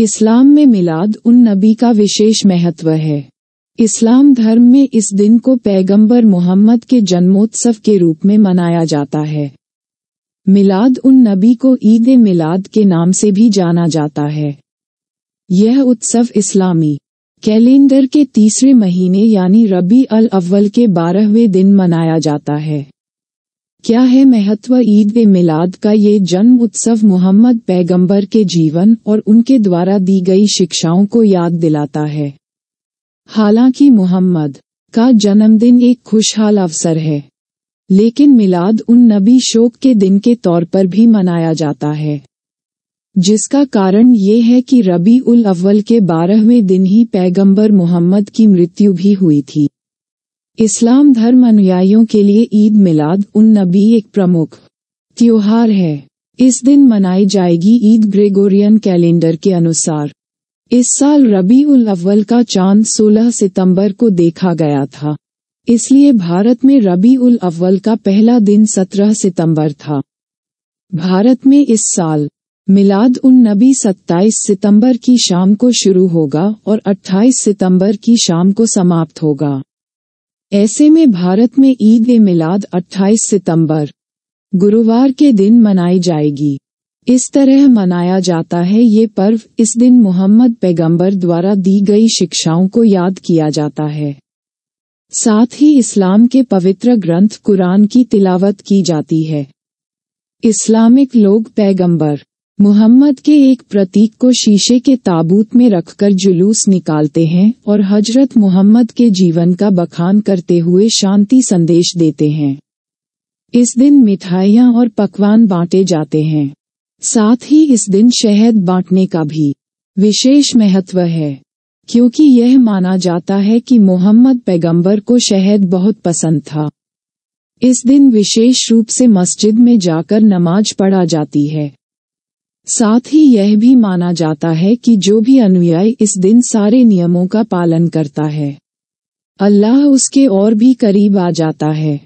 इस्लाम में मिलाद उन नबी का विशेष महत्व है इस्लाम धर्म में इस दिन को पैगंबर मोहम्मद के जन्मोत्सव के रूप में मनाया जाता है मिलाद उन नबी को ईद मिलाद के नाम से भी जाना जाता है यह उत्सव इस्लामी कैलेंडर के तीसरे महीने यानी रबी अल अव्वल के बारहवें दिन मनाया जाता है क्या है महत्व ईद व मिलाद का ये जन्म उत्सव मोहम्मद पैगंबर के जीवन और उनके द्वारा दी गई शिक्षाओं को याद दिलाता है हालांकि मोहम्मद का जन्मदिन एक खुशहाल अवसर है लेकिन मिलाद उन नबी शोक के दिन के तौर पर भी मनाया जाता है जिसका कारण ये है कि रबी उल अव्वल के बारहवें दिन ही पैगंबर मोहम्मद की मृत्यु भी हुई थी इस्लाम धर्म अनुयायियों के लिए ईद मिलाद उन नबी एक प्रमुख त्योहार है इस दिन मनाई जाएगी ईद ग्रेगोरियन कैलेंडर के अनुसार इस साल रबी उल अव्वल का चांद 16 सितंबर को देखा गया था इसलिए भारत में रबी उल अव्वल का पहला दिन 17 सितंबर था भारत में इस साल मिलाद उन नबी 27 सितंबर की शाम को शुरू होगा और 28 सितंबर की शाम को समाप्त होगा ऐसे में भारत में ईद ए मिलाद 28 सितंबर गुरुवार के दिन मनाई जाएगी इस तरह मनाया जाता है ये पर्व इस दिन मोहम्मद पैगंबर द्वारा दी गई शिक्षाओं को याद किया जाता है साथ ही इस्लाम के पवित्र ग्रंथ कुरान की तिलावत की जाती है इस्लामिक लोग पैगंबर मुहम्मद के एक प्रतीक को शीशे के ताबूत में रखकर जुलूस निकालते हैं और हजरत मुहम्मद के जीवन का बखान करते हुए शांति संदेश देते हैं इस दिन मिठाइयाँ और पकवान बांटे जाते हैं साथ ही इस दिन शहद बांटने का भी विशेष महत्व है क्योंकि यह माना जाता है कि मोहम्मद पैगंबर को शहद बहुत पसंद था इस दिन विशेष रूप से मस्जिद में जाकर नमाज पढ़ा जाती है साथ ही यह भी माना जाता है कि जो भी अनुयायी इस दिन सारे नियमों का पालन करता है अल्लाह उसके और भी करीब आ जाता है